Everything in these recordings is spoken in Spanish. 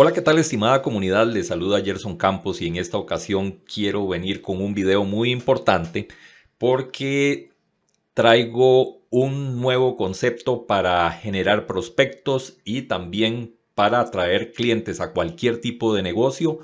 Hola, ¿qué tal estimada comunidad? Les saluda Gerson Campos y en esta ocasión quiero venir con un video muy importante porque traigo un nuevo concepto para generar prospectos y también para atraer clientes a cualquier tipo de negocio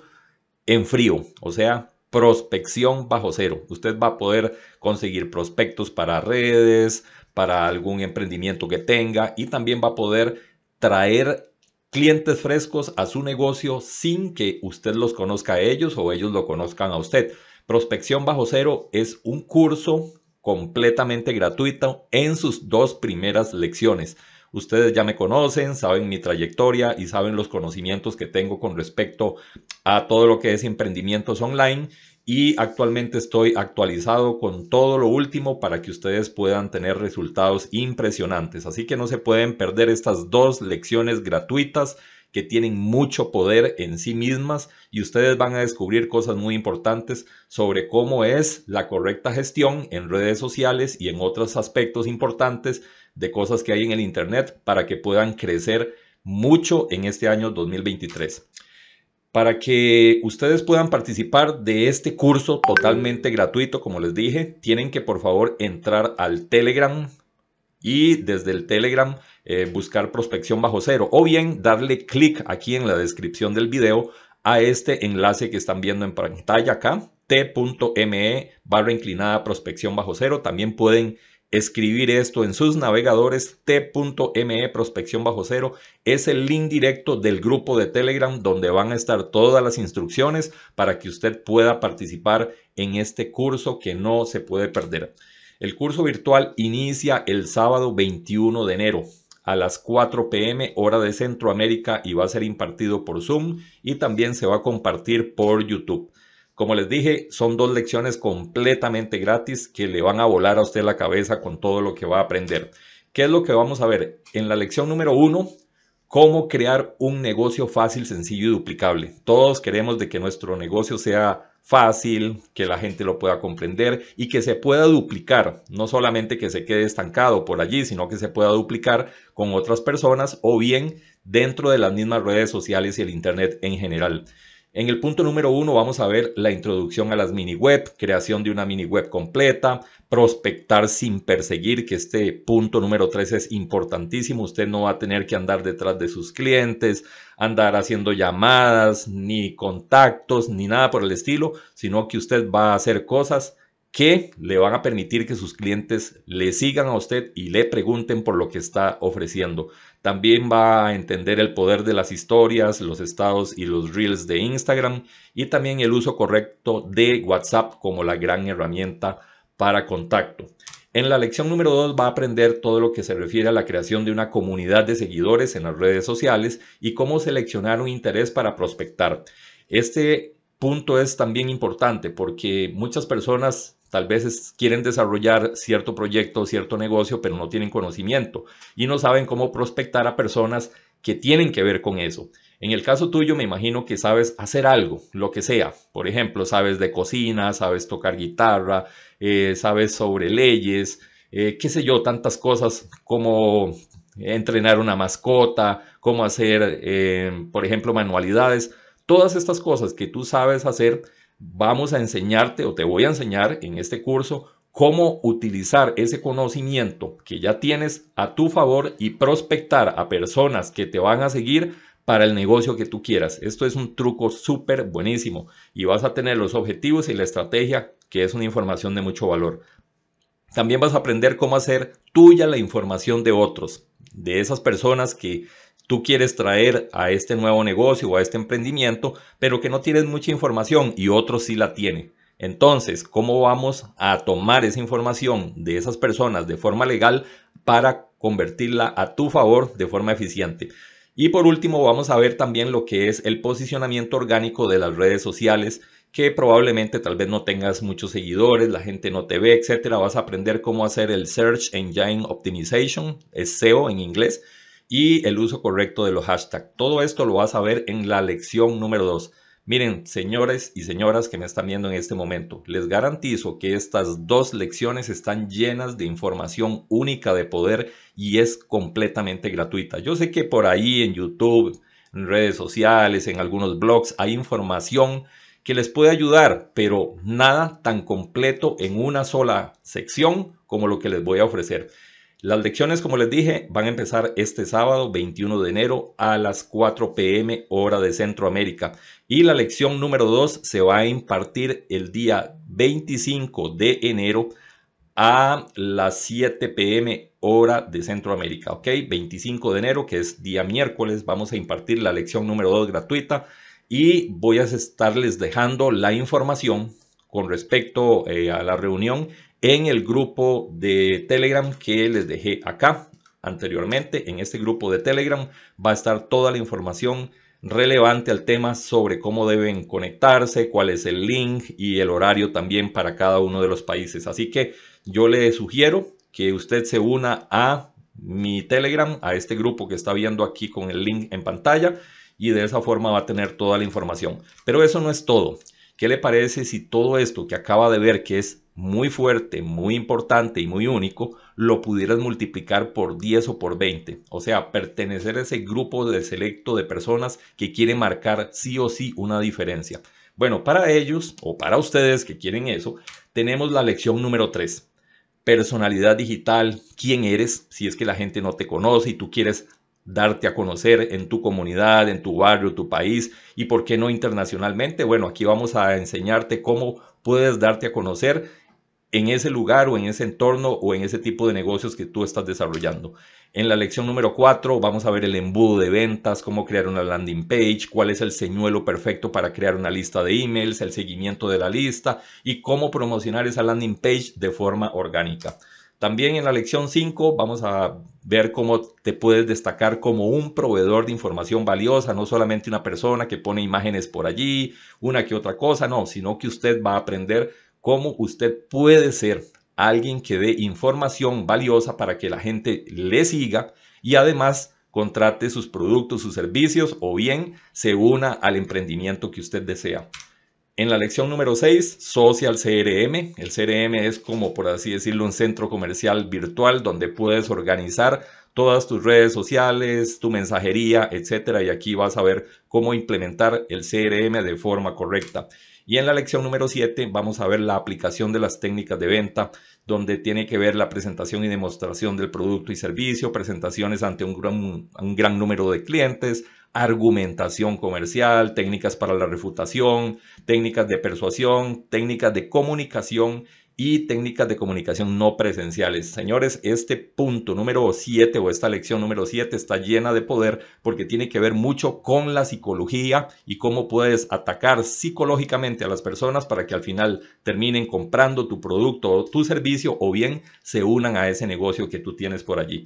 en frío, o sea, prospección bajo cero. Usted va a poder conseguir prospectos para redes, para algún emprendimiento que tenga y también va a poder traer clientes frescos a su negocio sin que usted los conozca a ellos o ellos lo conozcan a usted. Prospección bajo cero es un curso completamente gratuito en sus dos primeras lecciones. Ustedes ya me conocen, saben mi trayectoria y saben los conocimientos que tengo con respecto a todo lo que es emprendimientos online y actualmente estoy actualizado con todo lo último para que ustedes puedan tener resultados impresionantes. Así que no se pueden perder estas dos lecciones gratuitas que tienen mucho poder en sí mismas y ustedes van a descubrir cosas muy importantes sobre cómo es la correcta gestión en redes sociales y en otros aspectos importantes de cosas que hay en el Internet para que puedan crecer mucho en este año 2023 para que ustedes puedan participar de este curso totalmente gratuito, como les dije, tienen que por favor entrar al Telegram y desde el Telegram eh, buscar prospección bajo cero o bien darle clic aquí en la descripción del video a este enlace que están viendo en pantalla acá, t.me barra inclinada prospección bajo cero. También pueden escribir esto en sus navegadores t.me prospección bajo cero es el link directo del grupo de Telegram donde van a estar todas las instrucciones para que usted pueda participar en este curso que no se puede perder. El curso virtual inicia el sábado 21 de enero a las 4 pm hora de Centroamérica y va a ser impartido por Zoom y también se va a compartir por YouTube. Como les dije, son dos lecciones completamente gratis que le van a volar a usted la cabeza con todo lo que va a aprender. ¿Qué es lo que vamos a ver? En la lección número uno, cómo crear un negocio fácil, sencillo y duplicable. Todos queremos de que nuestro negocio sea fácil, que la gente lo pueda comprender y que se pueda duplicar, no solamente que se quede estancado por allí, sino que se pueda duplicar con otras personas o bien dentro de las mismas redes sociales y el Internet en general. En el punto número uno vamos a ver la introducción a las mini web, creación de una mini web completa, prospectar sin perseguir, que este punto número tres es importantísimo. Usted no va a tener que andar detrás de sus clientes, andar haciendo llamadas, ni contactos, ni nada por el estilo, sino que usted va a hacer cosas que le van a permitir que sus clientes le sigan a usted y le pregunten por lo que está ofreciendo. También va a entender el poder de las historias, los estados y los reels de Instagram y también el uso correcto de WhatsApp como la gran herramienta para contacto. En la lección número 2 va a aprender todo lo que se refiere a la creación de una comunidad de seguidores en las redes sociales y cómo seleccionar un interés para prospectar. Este punto es también importante porque muchas personas Tal vez quieren desarrollar cierto proyecto, cierto negocio, pero no tienen conocimiento y no saben cómo prospectar a personas que tienen que ver con eso. En el caso tuyo, me imagino que sabes hacer algo, lo que sea. Por ejemplo, sabes de cocina, sabes tocar guitarra, eh, sabes sobre leyes, eh, qué sé yo, tantas cosas como entrenar una mascota, cómo hacer, eh, por ejemplo, manualidades. Todas estas cosas que tú sabes hacer vamos a enseñarte o te voy a enseñar en este curso cómo utilizar ese conocimiento que ya tienes a tu favor y prospectar a personas que te van a seguir para el negocio que tú quieras. Esto es un truco súper buenísimo y vas a tener los objetivos y la estrategia, que es una información de mucho valor. También vas a aprender cómo hacer tuya la información de otros, de esas personas que tú quieres traer a este nuevo negocio o a este emprendimiento, pero que no tienes mucha información y otro sí la tiene. Entonces, ¿cómo vamos a tomar esa información de esas personas de forma legal para convertirla a tu favor de forma eficiente? Y por último, vamos a ver también lo que es el posicionamiento orgánico de las redes sociales, que probablemente tal vez no tengas muchos seguidores, la gente no te ve, etcétera. Vas a aprender cómo hacer el Search Engine Optimization, SEO en inglés y el uso correcto de los hashtags. Todo esto lo vas a ver en la lección número 2. Miren, señores y señoras que me están viendo en este momento, les garantizo que estas dos lecciones están llenas de información única de poder y es completamente gratuita. Yo sé que por ahí en YouTube, en redes sociales, en algunos blogs hay información que les puede ayudar, pero nada tan completo en una sola sección como lo que les voy a ofrecer. Las lecciones, como les dije, van a empezar este sábado 21 de enero a las 4 pm hora de Centroamérica. Y la lección número 2 se va a impartir el día 25 de enero a las 7 pm hora de Centroamérica. ¿Ok? 25 de enero, que es día miércoles, vamos a impartir la lección número 2 gratuita y voy a estarles dejando la información con respecto eh, a la reunión en el grupo de Telegram que les dejé acá anteriormente. En este grupo de Telegram va a estar toda la información relevante al tema sobre cómo deben conectarse, cuál es el link y el horario también para cada uno de los países. Así que yo le sugiero que usted se una a mi Telegram, a este grupo que está viendo aquí con el link en pantalla y de esa forma va a tener toda la información. Pero eso no es todo. ¿Qué le parece si todo esto que acaba de ver, que es muy fuerte, muy importante y muy único, lo pudieras multiplicar por 10 o por 20. O sea, pertenecer a ese grupo de selecto de personas que quiere marcar sí o sí una diferencia. Bueno, para ellos o para ustedes que quieren eso, tenemos la lección número 3. Personalidad digital, quién eres, si es que la gente no te conoce y tú quieres darte a conocer en tu comunidad, en tu barrio, tu país y por qué no internacionalmente. Bueno, aquí vamos a enseñarte cómo puedes darte a conocer en ese lugar o en ese entorno o en ese tipo de negocios que tú estás desarrollando. En la lección número 4 vamos a ver el embudo de ventas, cómo crear una landing page, cuál es el señuelo perfecto para crear una lista de emails, el seguimiento de la lista y cómo promocionar esa landing page de forma orgánica. También en la lección 5 vamos a ver cómo te puedes destacar como un proveedor de información valiosa, no solamente una persona que pone imágenes por allí, una que otra cosa, no, sino que usted va a aprender cómo usted puede ser alguien que dé información valiosa para que la gente le siga y además contrate sus productos, sus servicios o bien se una al emprendimiento que usted desea. En la lección número 6, Social CRM. El CRM es como, por así decirlo, un centro comercial virtual donde puedes organizar todas tus redes sociales, tu mensajería, etcétera. Y aquí vas a ver cómo implementar el CRM de forma correcta. Y en la lección número 7 vamos a ver la aplicación de las técnicas de venta, donde tiene que ver la presentación y demostración del producto y servicio, presentaciones ante un gran, un gran número de clientes, argumentación comercial, técnicas para la refutación, técnicas de persuasión, técnicas de comunicación y técnicas de comunicación no presenciales. Señores, este punto número 7 o esta lección número 7 está llena de poder porque tiene que ver mucho con la psicología y cómo puedes atacar psicológicamente a las personas para que al final terminen comprando tu producto o tu servicio o bien se unan a ese negocio que tú tienes por allí.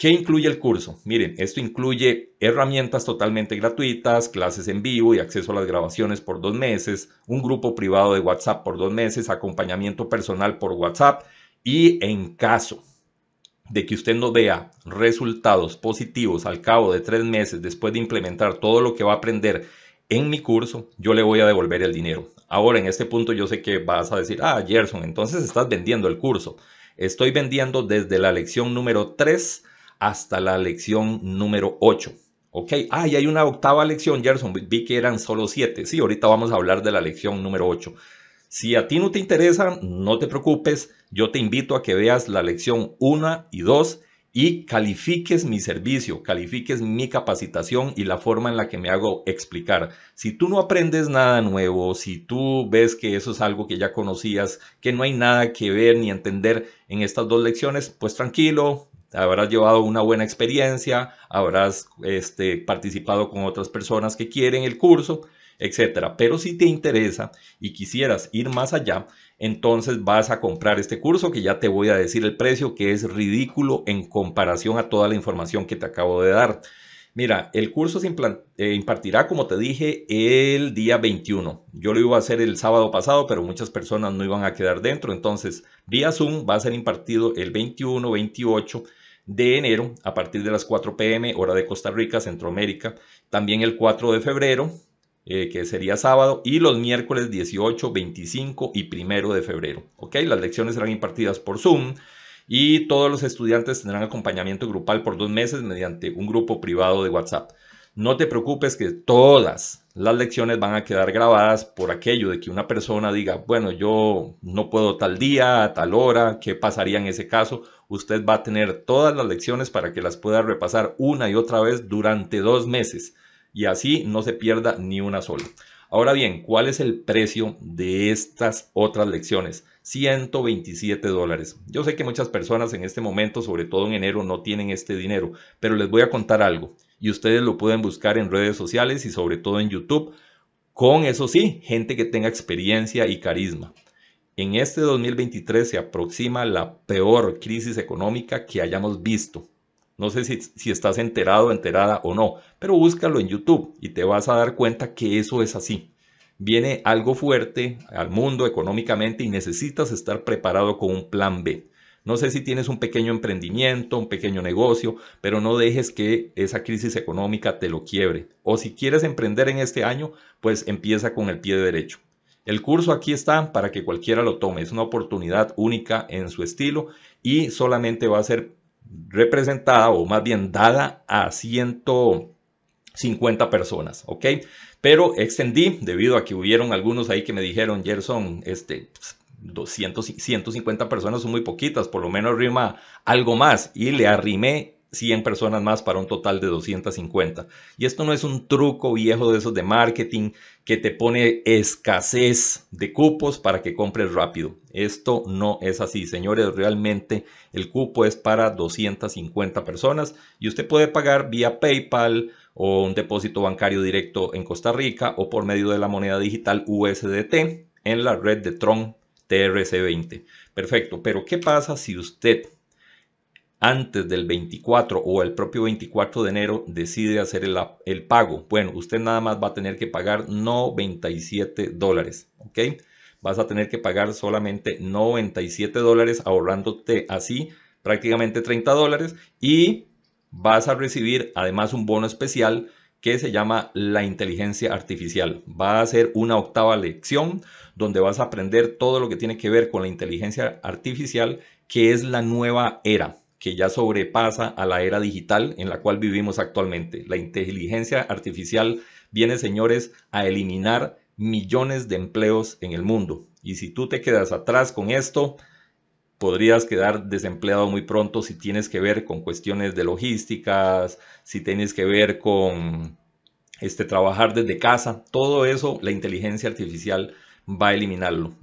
¿Qué incluye el curso? Miren, esto incluye herramientas totalmente gratuitas, clases en vivo y acceso a las grabaciones por dos meses, un grupo privado de WhatsApp por dos meses, acompañamiento personal por WhatsApp y en caso de que usted no vea resultados positivos al cabo de tres meses después de implementar todo lo que va a aprender en mi curso, yo le voy a devolver el dinero. Ahora, en este punto yo sé que vas a decir, ah, Gerson, entonces estás vendiendo el curso. Estoy vendiendo desde la lección número 3 hasta la lección número 8. Ok, ah, y hay una octava lección, Gerson, vi que eran solo 7. Sí, ahorita vamos a hablar de la lección número 8. Si a ti no te interesa, no te preocupes, yo te invito a que veas la lección 1 y 2 y califiques mi servicio, califiques mi capacitación y la forma en la que me hago explicar. Si tú no aprendes nada nuevo, si tú ves que eso es algo que ya conocías, que no hay nada que ver ni entender en estas dos lecciones, pues tranquilo, habrás llevado una buena experiencia, habrás este, participado con otras personas que quieren el curso, etcétera. Pero si te interesa y quisieras ir más allá, entonces vas a comprar este curso que ya te voy a decir el precio que es ridículo en comparación a toda la información que te acabo de dar. Mira, el curso se eh, impartirá, como te dije, el día 21. Yo lo iba a hacer el sábado pasado, pero muchas personas no iban a quedar dentro. Entonces, vía Zoom va a ser impartido el 21, 28 de enero a partir de las 4 pm, hora de Costa Rica, Centroamérica. También el 4 de febrero, eh, que sería sábado, y los miércoles 18, 25 y 1 de febrero. ¿Ok? Las lecciones serán impartidas por Zoom y todos los estudiantes tendrán acompañamiento grupal por dos meses mediante un grupo privado de WhatsApp. No te preocupes que todas las lecciones van a quedar grabadas por aquello de que una persona diga, bueno, yo no puedo tal día, tal hora, ¿qué pasaría en ese caso? Usted va a tener todas las lecciones para que las pueda repasar una y otra vez durante dos meses y así no se pierda ni una sola. Ahora bien, ¿cuál es el precio de estas otras lecciones? 127 dólares. Yo sé que muchas personas en este momento, sobre todo en enero, no tienen este dinero, pero les voy a contar algo y ustedes lo pueden buscar en redes sociales y sobre todo en YouTube, con eso sí, gente que tenga experiencia y carisma. En este 2023 se aproxima la peor crisis económica que hayamos visto no sé si, estás enterado, enterada o no, pero búscalo en YouTube y te vas a dar cuenta que eso es así. Viene algo fuerte al mundo económicamente y necesitas estar preparado con un plan B. No sé si tienes un pequeño emprendimiento, un pequeño negocio, pero no dejes que esa crisis económica te lo quiebre. O si quieres emprender en este año, pues empieza con el pie derecho. El curso aquí está para que cualquiera lo tome. Es una oportunidad única en su estilo y solamente va a ser representada o más bien dada a 150 personas, ¿ok? Pero extendí debido a que hubieron algunos ahí que me dijeron, Gerson, este, 200, pues, 150 personas son muy poquitas, por lo menos rima algo más y le arrimé 100 personas más para un total de 250. Y esto no es un truco viejo de esos de marketing que te pone escasez de cupos para que compres rápido. Esto no es así, señores. Realmente el cupo es para 250 personas y usted puede pagar vía PayPal o un depósito bancario directo en Costa Rica o por medio de la moneda digital USDT en la red de Tron TRC20. Perfecto, pero ¿qué pasa si usted antes del 24 o el propio 24 de enero decide hacer el, pago. Bueno, usted nada más va a tener que pagar 97 dólares, ¿ok? Vas a tener que pagar solamente 97 dólares ahorrándote así prácticamente 30 dólares y vas a recibir además un bono especial que se llama la inteligencia artificial. Va a ser una octava lección donde vas a aprender todo lo que tiene que ver con la inteligencia artificial, que es la nueva era que ya sobrepasa a la era digital en la cual vivimos actualmente. La inteligencia artificial viene, señores, a eliminar millones de empleos en el mundo. Y si tú te quedas atrás con esto, podrías quedar desempleado muy pronto si tienes que ver con cuestiones de logísticas, si tienes que ver con este, trabajar desde casa. Todo eso la inteligencia artificial va a eliminarlo.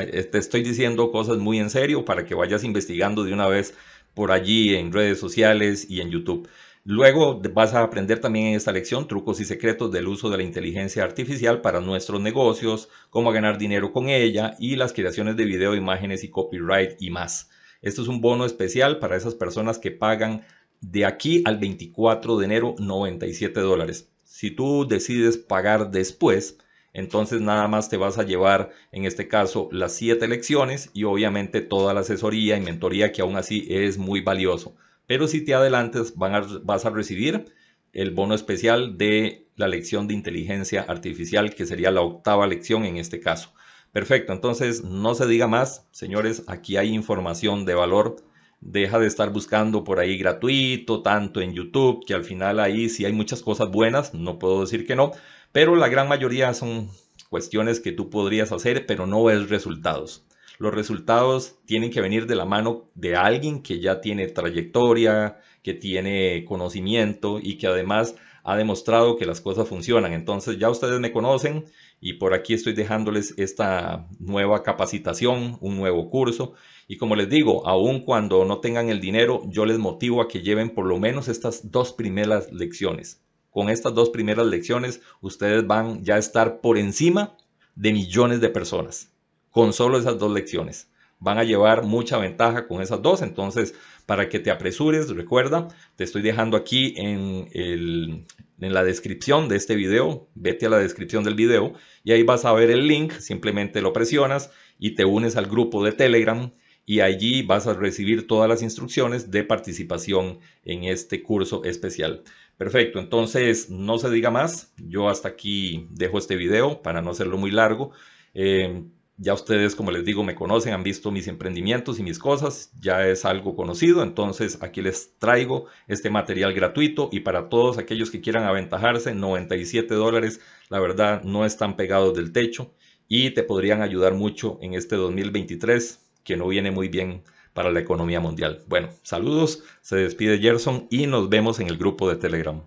Eh, te estoy diciendo cosas muy en serio para que vayas investigando de una vez por allí en redes sociales y en YouTube. Luego vas a aprender también en esta lección trucos y secretos del uso de la inteligencia artificial para nuestros negocios, cómo ganar dinero con ella y las creaciones de video, imágenes y copyright y más. Esto es un bono especial para esas personas que pagan de aquí al 24 de enero 97 dólares. Si tú decides pagar después, entonces nada más te vas a llevar, en este caso, las siete lecciones y obviamente toda la asesoría y mentoría que aún así es muy valioso. Pero si te adelantas vas a recibir el bono especial de la lección de inteligencia artificial, que sería la octava lección en este caso. Perfecto, entonces no se diga más, señores, aquí hay información de valor. Deja de estar buscando por ahí gratuito, tanto en YouTube, que al final ahí sí hay muchas cosas buenas, no puedo decir que no, pero la gran mayoría son cuestiones que tú podrías hacer, pero no es resultados. Los resultados tienen que venir de la mano de alguien que ya tiene trayectoria, que tiene conocimiento y que además ha demostrado que las cosas funcionan. Entonces ya ustedes me conocen y por aquí estoy dejándoles esta nueva capacitación, un nuevo curso. Y como les digo, aún cuando no tengan el dinero, yo les motivo a que lleven por lo menos estas dos primeras lecciones. Con estas dos primeras lecciones, ustedes van ya a estar por encima de millones de personas. Con solo esas dos lecciones. Van a llevar mucha ventaja con esas dos. Entonces, para que te apresures, recuerda, te estoy dejando aquí en, la descripción de este video. Vete a la descripción del video y ahí vas a ver el link. Simplemente lo presionas y te unes al grupo de Telegram y allí vas a recibir todas las instrucciones de participación en este curso especial. Perfecto, entonces no se diga más. Yo hasta aquí dejo este video para no hacerlo muy largo. Eh, ya ustedes, como les digo, me conocen, han visto mis emprendimientos y mis cosas, ya es algo conocido, entonces aquí les traigo este material gratuito y para todos aquellos que quieran aventajarse, 97 dólares, la verdad, no están pegados del techo y te podrían ayudar mucho en este 2023 que no viene muy bien para la economía mundial. Bueno, saludos, se despide Gerson y nos vemos en el grupo de Telegram.